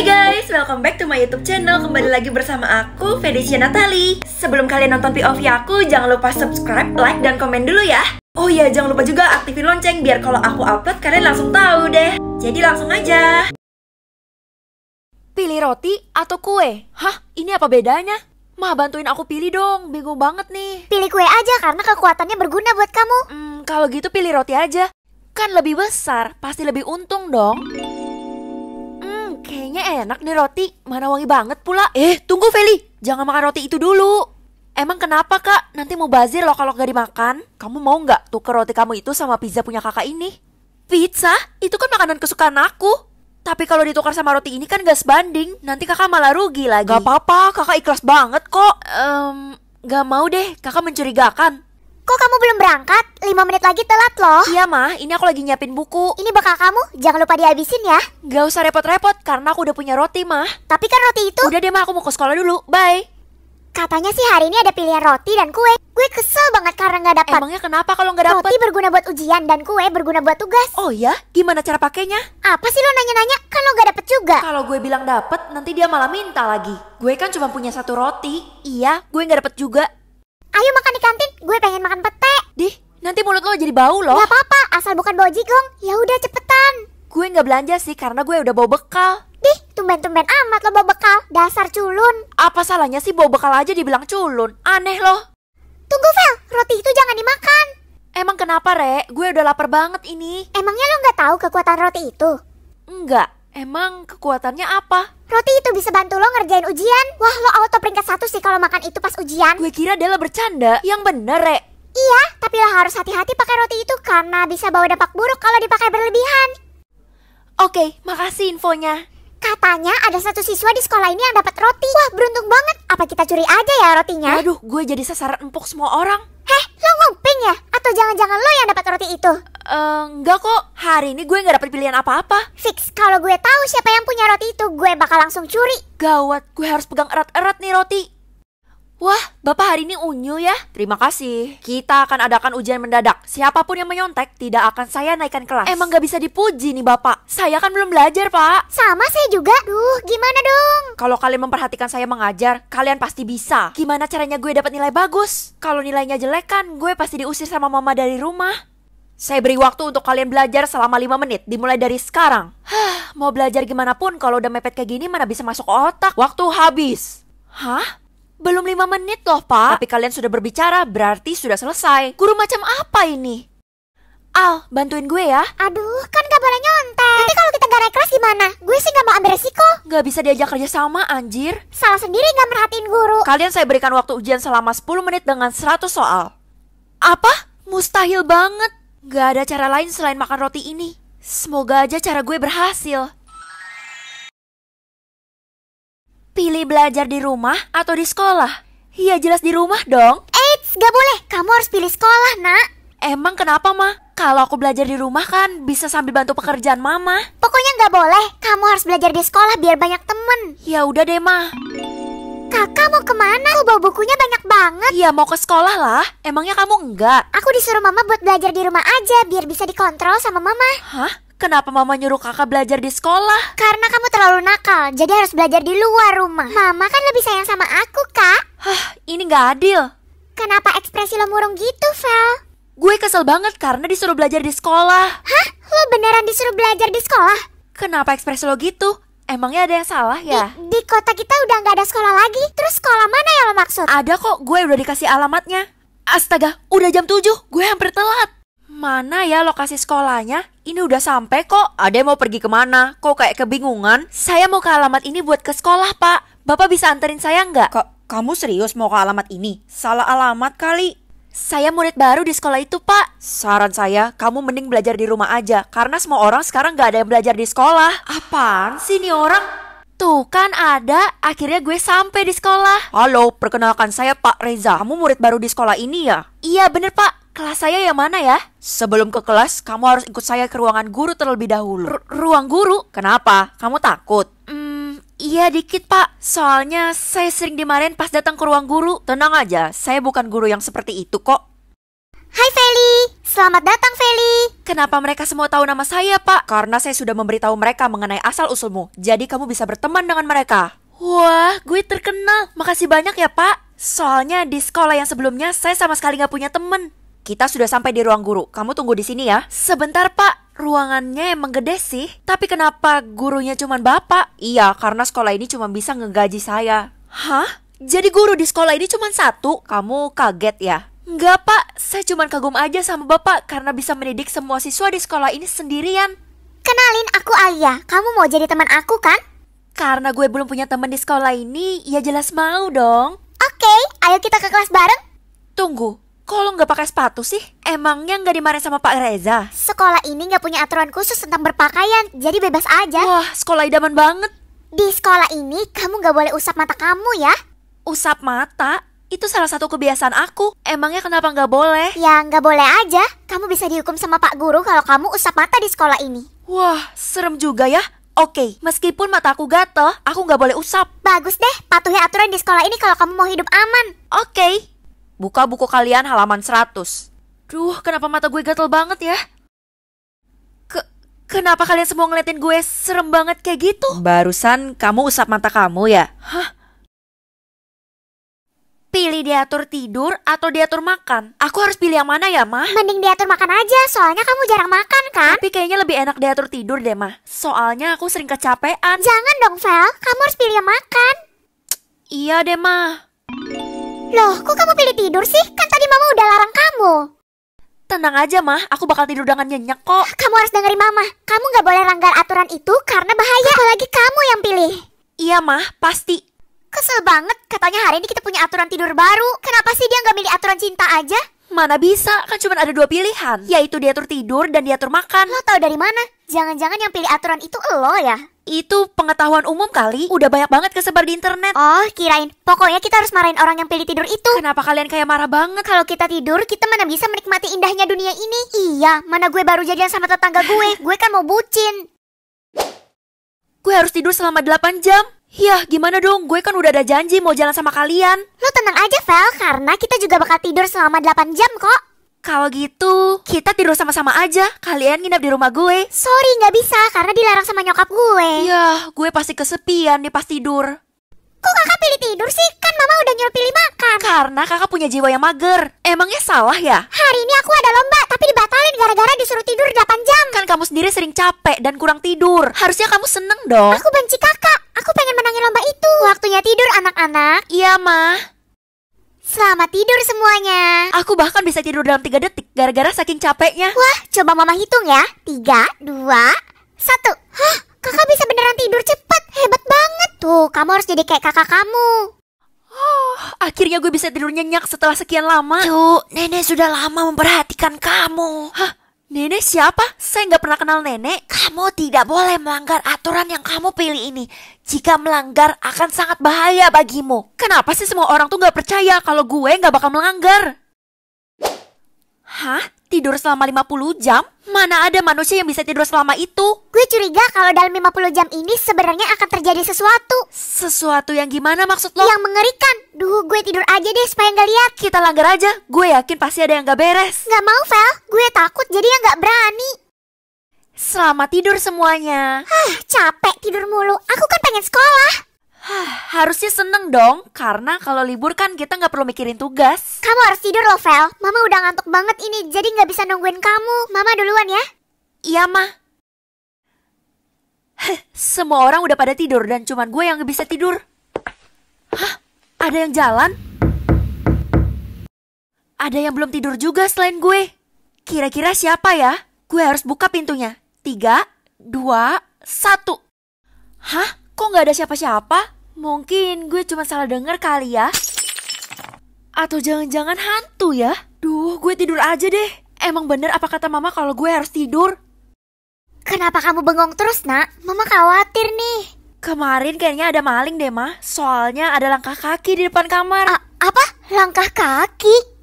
Hai guys, welcome back to my YouTube channel. Kembali lagi bersama aku, Felicia Natali. Sebelum kalian nonton POV aku, jangan lupa subscribe, like, dan komen dulu ya. Oh iya, jangan lupa juga aktifin lonceng biar kalau aku upload kalian langsung tahu deh. Jadi langsung aja. Pilih roti atau kue? Hah, ini apa bedanya? Ma, bantuin aku pilih dong, bingung banget nih. Pilih kue aja karena kekuatannya berguna buat kamu. Hmm, kalau gitu pilih roti aja. Kan lebih besar, pasti lebih untung dong enak nih roti, mana wangi banget pula. Eh, tunggu Feli, jangan makan roti itu dulu. Emang kenapa kak? Nanti mau bazir loh kalau gak dimakan. Kamu mau nggak tuker roti kamu itu sama pizza punya kakak ini? Pizza? Itu kan makanan kesukaan aku. Tapi kalau ditukar sama roti ini kan gak sebanding. Nanti kakak malah rugi lagi. Gak apa-apa, kakak ikhlas banget kok. Um, gak mau deh, kakak mencurigakan. Kok kamu belum berangkat? 5 menit lagi telat loh Iya mah, ini aku lagi nyiapin buku Ini bakal kamu, jangan lupa dihabisin ya Gak usah repot-repot, karena aku udah punya roti mah Tapi kan roti itu Udah deh mah, aku mau ke sekolah dulu, bye Katanya sih hari ini ada pilihan roti dan kue. Gue kesel banget karena gak dapat. Emangnya kenapa kalau gak dapat? Roti berguna buat ujian dan kue berguna buat tugas. Oh ya, gimana cara pakainya? Apa sih lo nanya-nanya? Kan lo nggak dapat juga. Kalau gue bilang dapet, nanti dia malah minta lagi. Gue kan cuma punya satu roti. Iya, gue gak dapet juga. Ayo makan di kantin, gue pengen makan pete. Dih, nanti mulut lo jadi bau loh. Gak apa-apa, asal bukan bau jigong. Ya udah cepetan. Gue nggak belanja sih karena gue udah bawa bekal. Dih, tumben-tumben amat lo bawa bekal. Dasar culun. Apa salahnya sih bawa bekal aja dibilang culun? Aneh loh. Tunggu, Vel. Roti itu jangan dimakan. Emang kenapa, Re? Gue udah lapar banget ini. Emangnya lo nggak tahu kekuatan roti itu? Enggak, Emang kekuatannya apa? Roti itu bisa bantu lo ngerjain ujian. Wah, lo auto peringkat satu sih kalau makan itu pas ujian. Gue kira Della bercanda. Yang bener, Rek. Iya, tapi lo harus hati-hati pakai roti itu karena bisa bawa dampak buruk kalau dipakai berlebihan. Oke, makasih infonya. Katanya ada satu siswa di sekolah ini yang dapat roti. Wah, beruntung banget. Apa kita curi aja ya rotinya? Aduh, gue jadi sasaran empuk semua orang eh lo ngoping ya? Atau jangan-jangan lo yang dapat roti itu? Uh, enggak kok, hari ini gue gak dapet pilihan apa-apa Fix, kalau gue tahu siapa yang punya roti itu, gue bakal langsung curi Gawat, gue harus pegang erat-erat nih roti Wah, Bapak hari ini unyu ya? Terima kasih. Kita akan adakan ujian mendadak. Siapapun yang menyontek, tidak akan saya naikkan kelas. Emang gak bisa dipuji nih Bapak. Saya kan belum belajar, Pak. Sama saya juga. Duh, gimana dong? Kalau kalian memperhatikan saya mengajar, kalian pasti bisa. Gimana caranya gue dapat nilai bagus? Kalau nilainya jelek kan, gue pasti diusir sama mama dari rumah. Saya beri waktu untuk kalian belajar selama 5 menit, dimulai dari sekarang. Hah, mau belajar gimana pun kalau udah mepet kayak gini mana bisa masuk otak. Waktu habis. Hah? Belum lima menit loh, Pak. Tapi kalian sudah berbicara, berarti sudah selesai. Guru macam apa ini? Al, bantuin gue ya. Aduh, kan gak boleh nyontek. Nanti kalau kita gak naik kelas gimana? Gue sih gak mau ambil resiko. Gak bisa diajak kerja sama, anjir. Salah sendiri gak merhatiin guru. Kalian saya berikan waktu ujian selama 10 menit dengan 100 soal. Apa? Mustahil banget. Gak ada cara lain selain makan roti ini. Semoga aja cara gue berhasil. pilih belajar di rumah atau di sekolah? Iya jelas di rumah dong. Eits, gak boleh. Kamu harus pilih sekolah, nak. Emang kenapa, Ma? Kalau aku belajar di rumah kan bisa sambil bantu pekerjaan Mama. Pokoknya gak boleh. Kamu harus belajar di sekolah biar banyak temen. Ya udah deh, Ma. Kakak mau kemana? Aku bawa bukunya banyak banget. Iya, mau ke sekolah lah. Emangnya kamu enggak? Aku disuruh mama buat belajar di rumah aja biar bisa dikontrol sama mama. Hah? Kenapa mama nyuruh kakak belajar di sekolah? Karena kamu terlalu nakal, jadi harus belajar di luar rumah. Mama kan lebih sayang sama aku, Kak. Hah, ini gak adil. Kenapa ekspresi lo murung gitu, Val? Gue kesel banget karena disuruh belajar di sekolah. Hah? Lo beneran disuruh belajar di sekolah? Kenapa ekspresi lo gitu? Emangnya ada yang salah ya? Di, di kota kita udah nggak ada sekolah lagi. Terus sekolah mana yang lo maksud? Ada kok, gue udah dikasih alamatnya. Astaga, udah jam 7, gue hampir telat. Mana ya lokasi sekolahnya? Ini udah sampai kok. Ada yang mau pergi kemana? Kok kayak kebingungan? Saya mau ke alamat ini buat ke sekolah, Pak. Bapak bisa anterin saya nggak? Kok kamu serius mau ke alamat ini? Salah alamat kali. Saya murid baru di sekolah itu, Pak. Saran saya, kamu mending belajar di rumah aja. Karena semua orang sekarang nggak ada yang belajar di sekolah. Apaan sih ini orang? Tuh kan ada, akhirnya gue sampai di sekolah. Halo, perkenalkan saya Pak Reza. Kamu murid baru di sekolah ini ya? Iya bener Pak, kelas saya yang mana ya? Sebelum ke kelas, kamu harus ikut saya ke ruangan guru terlebih dahulu. R ruang guru? Kenapa? Kamu takut? Hmm, iya dikit pak. Soalnya saya sering dimarahin pas datang ke ruang guru. Tenang aja, saya bukan guru yang seperti itu kok. Hai Feli, selamat datang Feli. Kenapa mereka semua tahu nama saya pak? Karena saya sudah memberitahu mereka mengenai asal-usulmu. Jadi kamu bisa berteman dengan mereka. Wah, gue terkenal. Makasih banyak ya pak. Soalnya di sekolah yang sebelumnya saya sama sekali gak punya temen. Kita sudah sampai di ruang guru. Kamu tunggu di sini ya. Sebentar, Pak. Ruangannya emang gede sih, tapi kenapa gurunya cuma bapak? Iya, karena sekolah ini cuma bisa ngegaji saya. Hah? Jadi guru di sekolah ini cuma satu? Kamu kaget ya? Enggak pak, saya cuma kagum aja sama bapak karena bisa mendidik semua siswa di sekolah ini sendirian. Kenalin, aku Alia. Kamu mau jadi teman aku kan? Karena gue belum punya teman di sekolah ini, ya jelas mau dong. Oke, okay, ayo kita ke kelas bareng. Tunggu, kalau nggak pakai sepatu sih, emangnya nggak dimarahin sama Pak Reza? Sekolah ini nggak punya aturan khusus tentang berpakaian, jadi bebas aja. Wah, sekolah idaman banget. Di sekolah ini, kamu nggak boleh usap mata kamu ya. Usap mata? Itu salah satu kebiasaan aku. Emangnya kenapa nggak boleh? Ya, nggak boleh aja. Kamu bisa dihukum sama Pak Guru kalau kamu usap mata di sekolah ini. Wah, serem juga ya. Oke, meskipun mata aku gatel, aku nggak boleh usap. Bagus deh, patuhi aturan di sekolah ini kalau kamu mau hidup aman. Oke. Buka buku kalian halaman 100. Duh, kenapa mata gue gatel banget ya? Ke kenapa kalian semua ngeliatin gue serem banget kayak gitu? Barusan kamu usap mata kamu ya? Hah? Pilih diatur tidur atau diatur makan? Aku harus pilih yang mana ya, Mah? Mending diatur makan aja, soalnya kamu jarang makan kan? Tapi kayaknya lebih enak diatur tidur deh, Mah. Soalnya aku sering kecapean. Jangan dong, Val. Kamu harus pilih yang makan. Iya deh, Mah. Loh, kok kamu pilih tidur sih? Kan tadi mama udah larang kamu. Tenang aja, Mah. Aku bakal tidur dengan nyenyak kok. Kamu harus dengerin mama. Kamu nggak boleh langgar aturan itu karena bahaya. Apalagi kamu yang pilih. Iya, Mah. Pasti. Kesel banget. Katanya hari ini kita punya aturan tidur baru. Kenapa sih dia nggak milih aturan cinta aja? Mana bisa, kan cuma ada dua pilihan Yaitu diatur tidur dan diatur makan Lo tau dari mana? Jangan-jangan yang pilih aturan itu lo ya? Itu pengetahuan umum kali, udah banyak banget kesebar di internet. Oh, kirain. Pokoknya kita harus marahin orang yang pilih tidur itu. Kenapa kalian kayak marah banget? Kalau kita tidur, kita mana bisa menikmati indahnya dunia ini? Iya, mana gue baru jadian sama tetangga gue. gue kan mau bucin. Gue harus tidur selama 8 jam. Yah, gimana dong? Gue kan udah ada janji mau jalan sama kalian. Lo tenang aja, Val, karena kita juga bakal tidur selama 8 jam kok. Kalau gitu, kita tidur sama-sama aja. Kalian nginap di rumah gue. Sorry, nggak bisa karena dilarang sama nyokap gue. Iya, gue pasti kesepian, nih pas tidur. Kok kakak pilih tidur sih? Kan mama udah nyuruh pilih makan. Karena kakak punya jiwa yang mager. Emangnya salah ya? Hari ini aku ada lomba, tapi dibatalin gara-gara disuruh tidur 8 jam. Kan kamu sendiri sering capek dan kurang tidur. Harusnya kamu seneng dong. Aku benci kakak. Aku pengen menangin lomba itu. Waktunya tidur, anak-anak. Iya, mah. Selamat tidur semuanya. Aku bahkan bisa tidur dalam 3 detik gara-gara saking capeknya. Wah, coba mama hitung ya. 3, 2, 1. Hah, kakak bisa beneran tidur cepat. Hebat banget. Tuh, kamu harus jadi kayak kakak kamu. Oh, akhirnya gue bisa tidur nyenyak setelah sekian lama. tuh nenek sudah lama memperhatikan kamu. Hah, Nenek siapa? Saya nggak pernah kenal nenek. Kamu tidak boleh melanggar aturan yang kamu pilih ini. Jika melanggar akan sangat bahaya bagimu. Kenapa sih semua orang tuh nggak percaya kalau gue nggak bakal melanggar? Hah? Tidur selama 50 jam? Mana ada manusia yang bisa tidur selama itu? Gue curiga kalau dalam 50 jam ini sebenarnya akan terjadi sesuatu. Sesuatu yang gimana maksud lo? Yang mengerikan. Duh, gue tidur aja deh supaya nggak lihat. Kita langgar aja. Gue yakin pasti ada yang nggak beres. Nggak mau, Val. Gue takut jadi yang nggak berani. Selamat tidur semuanya. Hah, capek tidur mulu. Aku kan pengen sekolah harusnya seneng dong, karena kalau libur kan kita nggak perlu mikirin tugas. Kamu harus tidur loh, Vel. Mama udah ngantuk banget ini, jadi nggak bisa nungguin kamu. Mama duluan ya. Iya, Ma. semua orang udah pada tidur dan cuman gue yang nggak bisa tidur. Hah? Ada yang jalan? Ada yang belum tidur juga selain gue. Kira-kira siapa ya? Gue harus buka pintunya. Tiga, dua, satu. Hah? gak ada siapa-siapa? Mungkin gue cuma salah denger kali ya. Atau jangan-jangan hantu ya? Duh, gue tidur aja deh. Emang bener apa kata mama kalau gue harus tidur? Kenapa kamu bengong terus, nak? Mama khawatir nih. Kemarin kayaknya ada maling deh, Ma. Soalnya ada langkah kaki di depan kamar. A apa? Langkah kaki?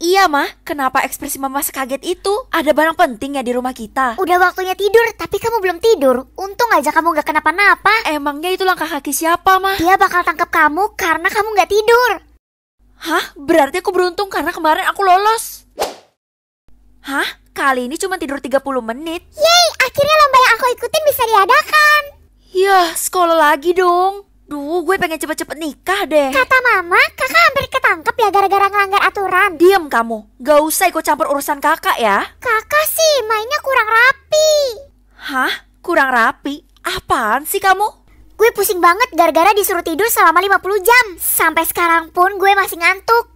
Iya mah, kenapa ekspresi mama sekaget itu? Ada barang penting ya di rumah kita? Udah waktunya tidur, tapi kamu belum tidur. Untung aja kamu gak kenapa-napa. Emangnya itu langkah kaki siapa mah? Dia bakal tangkap kamu karena kamu gak tidur. Hah? Berarti aku beruntung karena kemarin aku lolos. Hah? Kali ini cuma tidur 30 menit. Yeay, akhirnya lomba yang aku ikutin bisa diadakan. Yah, sekolah lagi dong. Duh, gue pengen cepet-cepet nikah deh. Kata mama, kakak hampir ketangkep ya gara-gara ngelanggar aturan. Diam kamu, gak usah ikut campur urusan kakak ya. Kakak sih mainnya kurang rapi. Hah? Kurang rapi? Apaan sih kamu? Gue pusing banget gara-gara disuruh tidur selama 50 jam. Sampai sekarang pun gue masih ngantuk.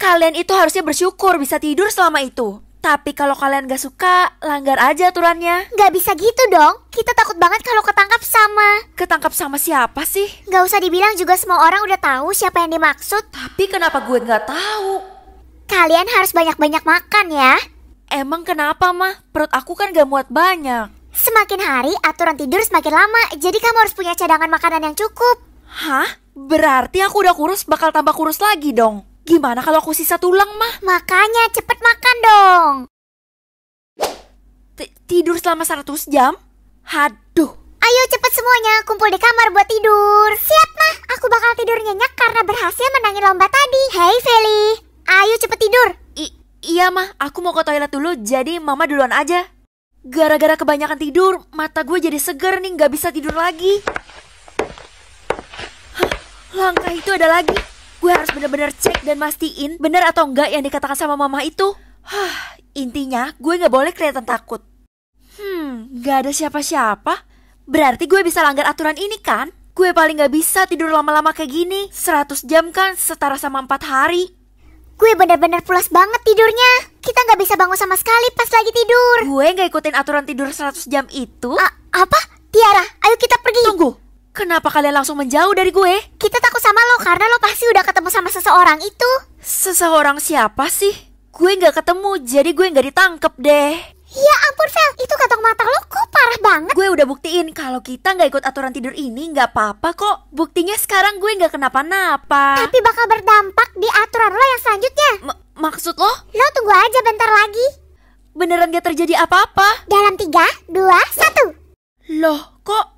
Kalian itu harusnya bersyukur bisa tidur selama itu. Tapi kalau kalian gak suka, langgar aja aturannya. Gak bisa gitu dong. Kita takut banget kalau ketangkap sama. Ketangkap sama siapa sih? Gak usah dibilang juga semua orang udah tahu siapa yang dimaksud. Tapi kenapa gue gak tahu? Kalian harus banyak-banyak makan ya. Emang kenapa, mah? Perut aku kan gak muat banyak. Semakin hari, aturan tidur semakin lama. Jadi kamu harus punya cadangan makanan yang cukup. Hah? Berarti aku udah kurus bakal tambah kurus lagi dong. Gimana kalau aku sisa tulang mah? Makanya cepet makan dong. T tidur selama 100 jam? Haduh. Ayo cepet semuanya kumpul di kamar buat tidur. Siap mah, aku bakal tidur nyenyak karena berhasil menangin lomba tadi. Hei, Feli, ayo cepet tidur. I iya mah, aku mau ke toilet dulu jadi mama duluan aja. Gara-gara kebanyakan tidur, mata gue jadi seger nih, gak bisa tidur lagi. Hah, langkah itu ada lagi. Gue harus bener-bener cek dan mastiin bener atau enggak yang dikatakan sama mama itu. Hah, intinya gue gak boleh kelihatan takut. Hmm, gak ada siapa-siapa. Berarti gue bisa langgar aturan ini kan? Gue paling gak bisa tidur lama-lama kayak gini. 100 jam kan setara sama 4 hari. Gue bener-bener pulas banget tidurnya. Kita nggak bisa bangun sama sekali pas lagi tidur. Gue nggak ikutin aturan tidur 100 jam itu. A apa? Tiara, ayo kita pergi. Tunggu, Kenapa kalian langsung menjauh dari gue? Kita takut sama lo karena lo pasti udah ketemu sama seseorang itu. Seseorang siapa sih? Gue nggak ketemu, jadi gue nggak ditangkep deh. Ya ampun, Fel. Itu kantong mata lo kok parah banget. Gue udah buktiin kalau kita nggak ikut aturan tidur ini nggak apa-apa kok. Buktinya sekarang gue nggak kenapa-napa. Tapi bakal berdampak di aturan lo yang selanjutnya. M maksud lo? Lo tunggu aja bentar lagi. Beneran gak terjadi apa-apa? Dalam tiga, dua, satu. Loh, kok